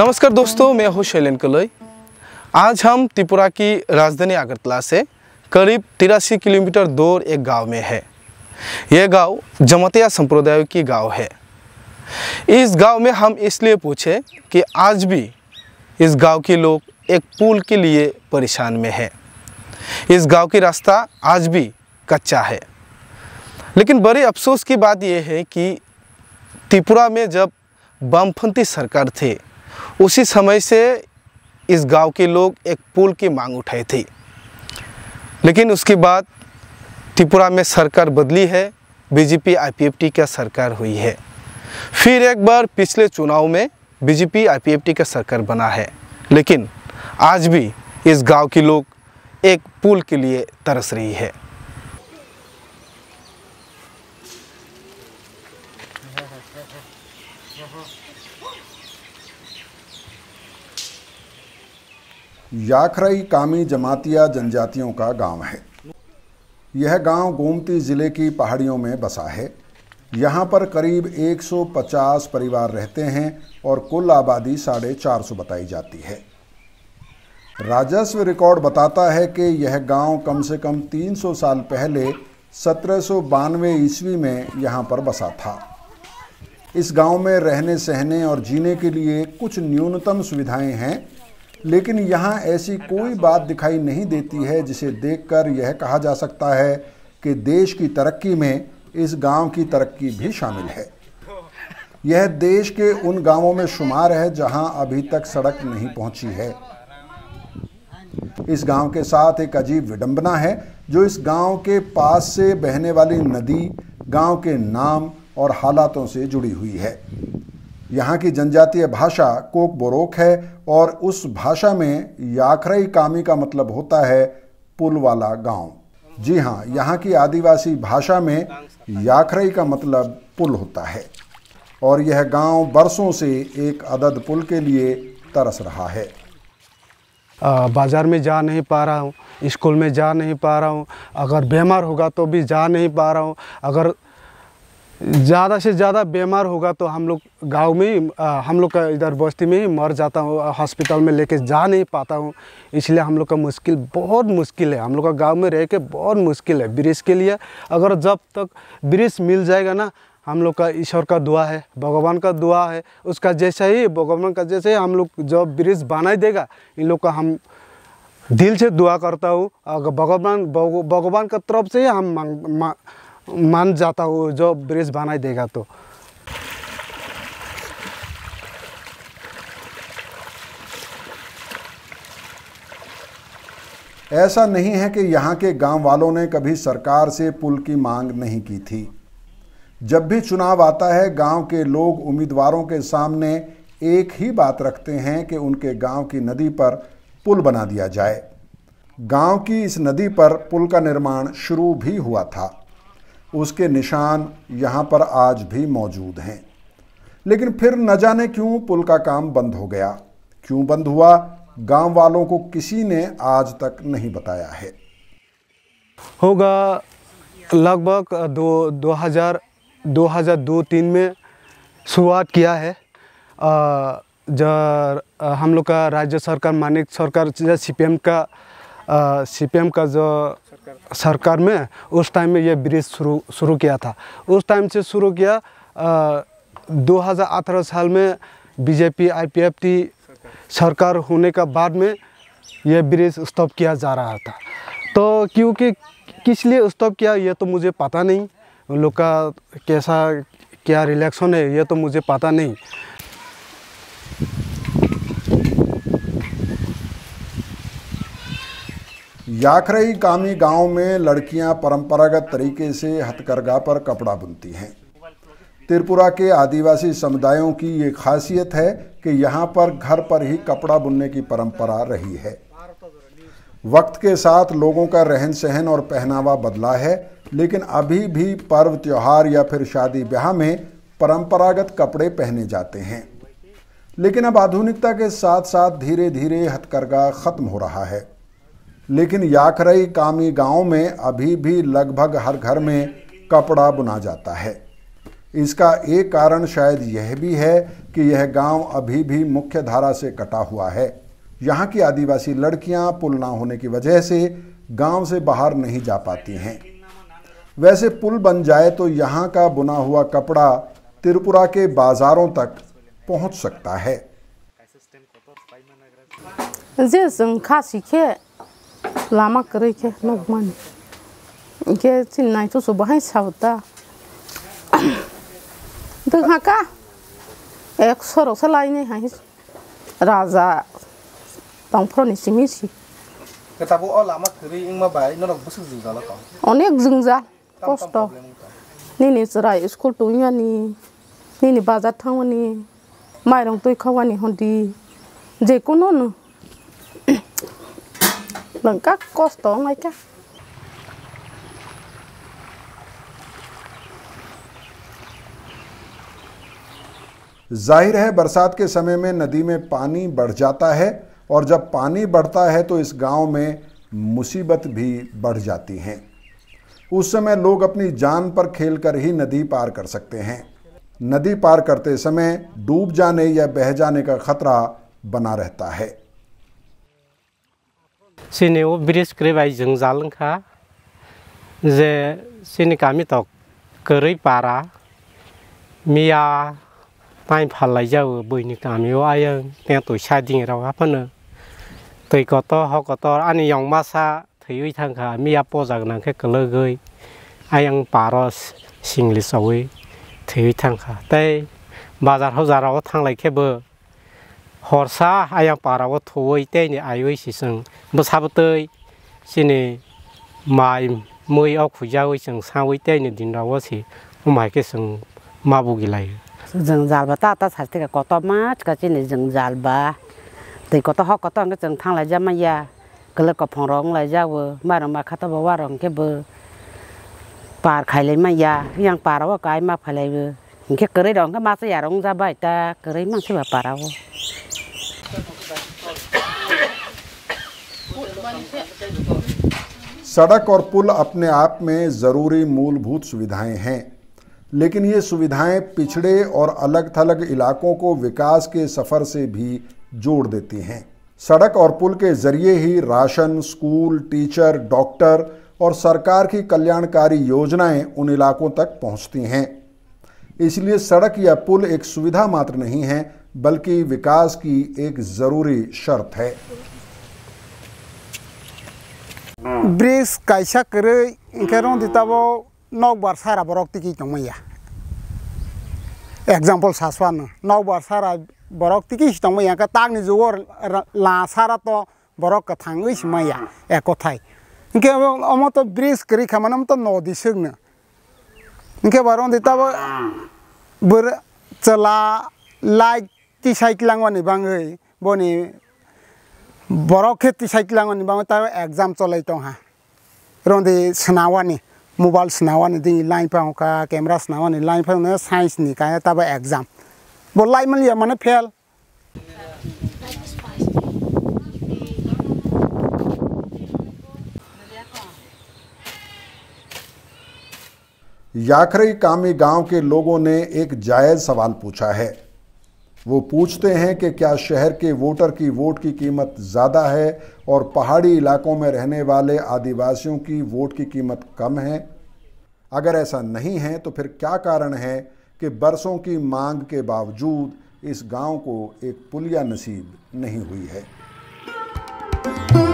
नमस्कार दोस्तों मैं हूं शैलेन कलोई आज हम त्रिपुरा की राजधानी अगरतला से करीब तिरासी किलोमीटर दूर एक गांव में है यह गांव जमतिया संप्रदाय की गांव है इस गांव में हम इसलिए पूछे कि आज भी इस गांव के लोग एक पुल के लिए परेशान में है इस गांव की रास्ता आज भी कच्चा है लेकिन बड़े अफसोस की बात यह है कि त्रिपुरा में जब वामपंथी सरकार थे उसी समय से इस गांव के लोग एक पुल की मांग उठाई थी लेकिन उसके बाद त्रिपुरा में सरकार बदली है बीजेपी आईपीएफटी का सरकार हुई है फिर एक बार पिछले चुनाव में बीजेपी आईपीएफटी का सरकार बना है लेकिन आज भी इस गांव के लोग एक पुल के लिए तरस रही है याखराई कामी जमातिया जनजातियों का गांव है यह गांव गोमती ज़िले की पहाड़ियों में बसा है यहाँ पर करीब 150 परिवार रहते हैं और कुल आबादी साढ़े चार सौ बताई जाती है राजस्व रिकॉर्ड बताता है कि यह गांव कम से कम 300 साल पहले सत्रह सौ ईस्वी में यहाँ पर बसा था इस गांव में रहने सहने और जीने के लिए कुछ न्यूनतम सुविधाएं हैं लेकिन यहाँ ऐसी कोई बात दिखाई नहीं देती है जिसे देखकर यह कहा जा सकता है कि देश की तरक्की में इस गांव की तरक्की भी शामिल है यह देश के उन गांवों में शुमार है जहां अभी तक सड़क नहीं पहुंची है इस गांव के साथ एक अजीब विडंबना है जो इस गांव के पास से बहने वाली नदी गांव के नाम और हालातों से जुड़ी हुई है यहाँ की जनजातीय भाषा कोक बोरोक है और उस भाषा में याखरई कामी का मतलब होता है पुल वाला गांव जी हाँ यहाँ की आदिवासी भाषा में याखरई का मतलब पुल होता है और यह गांव बरसों से एक अदद पुल के लिए तरस रहा है आ, बाज़ार में जा नहीं पा रहा हूँ स्कूल में जा नहीं पा रहा हूँ अगर बीमार होगा तो भी जा नहीं पा रहा हूँ अगर ज़्यादा से ज़्यादा बीमार होगा तो हम लोग गाँव में ही हम लोग का इधर बस्ती में ही मर जाता हूँ हॉस्पिटल में लेके जा नहीं पाता हूँ इसलिए हम लोग का मुश्किल बहुत मुश्किल है हम लोग का गांव में रह के बहुत मुश्किल है ब्रिज के लिए अगर जब तक ब्रिज मिल जाएगा ना हम लोग का ईश्वर का दुआ है भगवान का दुआ है उसका जैसा ही भगवान का जैसे हम लोग जब ब्रिज बना देगा इन लोग का हम दिल से दुआ करता हूँ अगर भगवान भगवान का तरफ से ही हम मांग मा, मान जाता हूँ जो ब्रिज बनाई देगा तो ऐसा नहीं है कि यहाँ के गांव वालों ने कभी सरकार से पुल की मांग नहीं की थी जब भी चुनाव आता है गांव के लोग उम्मीदवारों के सामने एक ही बात रखते हैं कि उनके गांव की नदी पर पुल बना दिया जाए गांव की इस नदी पर पुल का निर्माण शुरू भी हुआ था उसके निशान यहाँ पर आज भी मौजूद हैं लेकिन फिर न जाने क्यों पुल का काम बंद हो गया क्यों बंद हुआ गांव वालों को किसी ने आज तक नहीं बताया है होगा लगभग दो दो हज़ार दो हज़ार दो तीन में शुरुआत किया है जो हम लोग का राज्य सरकार मानिक सरकार सी पी एम का सी पी एम का जो सरकार में उस टाइम में ये ब्रिज शुरू शुरू किया था उस टाइम से शुरू किया दो साल में बीजेपी आईपीएफटी सरकार होने का बाद में यह ब्रिज स्टॉप किया जा रहा था तो क्योंकि किस लिए स्टॉप किया ये तो मुझे पता नहीं उन लोग का कैसा क्या रिलेक्शन है ये तो मुझे पता नहीं याखरई कामी गांव में लड़कियां परंपरागत तरीके से हथकरघा पर कपड़ा बुनती हैं त्रिपुरा के आदिवासी समुदायों की ये खासियत है कि यहाँ पर घर पर ही कपड़ा बुनने की परंपरा रही है वक्त के साथ लोगों का रहन सहन और पहनावा बदला है लेकिन अभी भी पर्व त्यौहार या फिर शादी ब्याह में परंपरागत कपड़े पहने जाते हैं लेकिन अब आधुनिकता के साथ साथ धीरे धीरे हथकरघा खत्म हो रहा है लेकिन याखरई कामी गांव में अभी भी लगभग हर घर में कपड़ा बुना जाता है इसका एक कारण शायद यह भी है कि यह गांव अभी भी मुख्य धारा से कटा हुआ है यहाँ की आदिवासी लड़कियाँ पुल ना होने की वजह से गांव से बाहर नहीं जा पाती हैं वैसे पुल बन जाए तो यहाँ का बुना हुआ कपड़ा त्रिपुरा के बाज़ारों तक पहुँच सकता है lama kere ke no man ke tin nai tu so bahai sauta tu haka ek soro salai ni hai raza tangpro ni simi si ketabu o lama kere ing ma bai no nok busu jingja la ka onek jingja kosto ni ni srai school tu nya ni ni ni bazar thawani mairong tu khawani hondi je kono no lengkap kosong aja जाहिर है बरसात के समय में नदी में पानी बढ़ जाता है और जब पानी बढ़ता है तो इस गांव में मुसीबत भी बढ़ जाती हैं उस समय लोग अपनी जान पर खेलकर ही नदी पार कर सकते हैं नदी पार करते समय डूब जाने या बह जाने का खतरा बना रहता है sini o bridge kre bai jeng jalan kha je sini kami tok kerei para mia tai phal lai jau bui ni kami o ai te tu sha ding ra wa pan tui ko to ho ko to ani yong ma sa thui ui thang kha mia po jak nang khe kle goi ai ang paros singli sawi thui thang kha tai bazar ho jara o thang lai khe bo หอซาไอ้ยังป่าราทัวยเตเนี่ยอายุสิสังมุษาบเตยสิเนี่ยมายมวยเอาขุยาวิสังสาวิเตเนี่ยดินราวสิหมายก็สังมาบุกิไลจังจัลบตาตาสัตย์ก็กอตมาจก็สิเนี่ยจังจัลบะแต่ก็ตฮอกกอตก็จังทางไยจะมายาก็เลยก็พองร้องไยจะเวอมาลรามาคัตบว่ารองแค่เบอร์ป่าไข่เลยมายายังป่าเราว่ไกายมาไข่เลยเบอร์แค่ระไรดองก็มาเสียรองจะใบตาเกไรมั่งใช่ป่าเรา सड़क और पुल अपने आप में ज़रूरी मूलभूत सुविधाएं हैं लेकिन ये सुविधाएं पिछड़े और अलग थलग इलाकों को विकास के सफ़र से भी जोड़ देती हैं सड़क और पुल के ज़रिए ही राशन स्कूल टीचर डॉक्टर और सरकार की कल्याणकारी योजनाएं उन इलाकों तक पहुंचती हैं इसलिए सड़क या पुल एक सुविधा मात्र नहीं है बल्कि विकास की एक ज़रूरी शर्त है ব্রিজ কাইসা করে ইনকারণ দিতাব নকবার সারা বরক তিকি টমাইয়া এক্সাম্পল সাসানো নকবার সারা বরক তিকি টমাইয়া নি জোর লা সারা তো বরক থাঙ্গই সিমাইয়া এক কথাই ইনকে তো ব্রিজ করি খামানো তো নদী সঙ্গে ইনকে বারণ দিতাব बर चला लाइक ती साइक लांगवानी बांगै बने बरखे खेती निबांगो एग्जाम चलाय तो हा रोंदे सनावानी मोबाइल सनावानी दिंग लाइन पाऊ का कैमरा सनावानी लाइन पाऊ ने साइंस नि तब एग्जाम बो लाइम लिया माने फेल याखरई कामी गांव के लोगों ने एक जायज़ सवाल पूछा है वो पूछते हैं कि क्या शहर के वोटर की वोट की कीमत ज़्यादा है और पहाड़ी इलाकों में रहने वाले आदिवासियों की वोट की कीमत कम है अगर ऐसा नहीं है तो फिर क्या कारण है कि बरसों की मांग के बावजूद इस गांव को एक पुलिया नसीब नहीं हुई है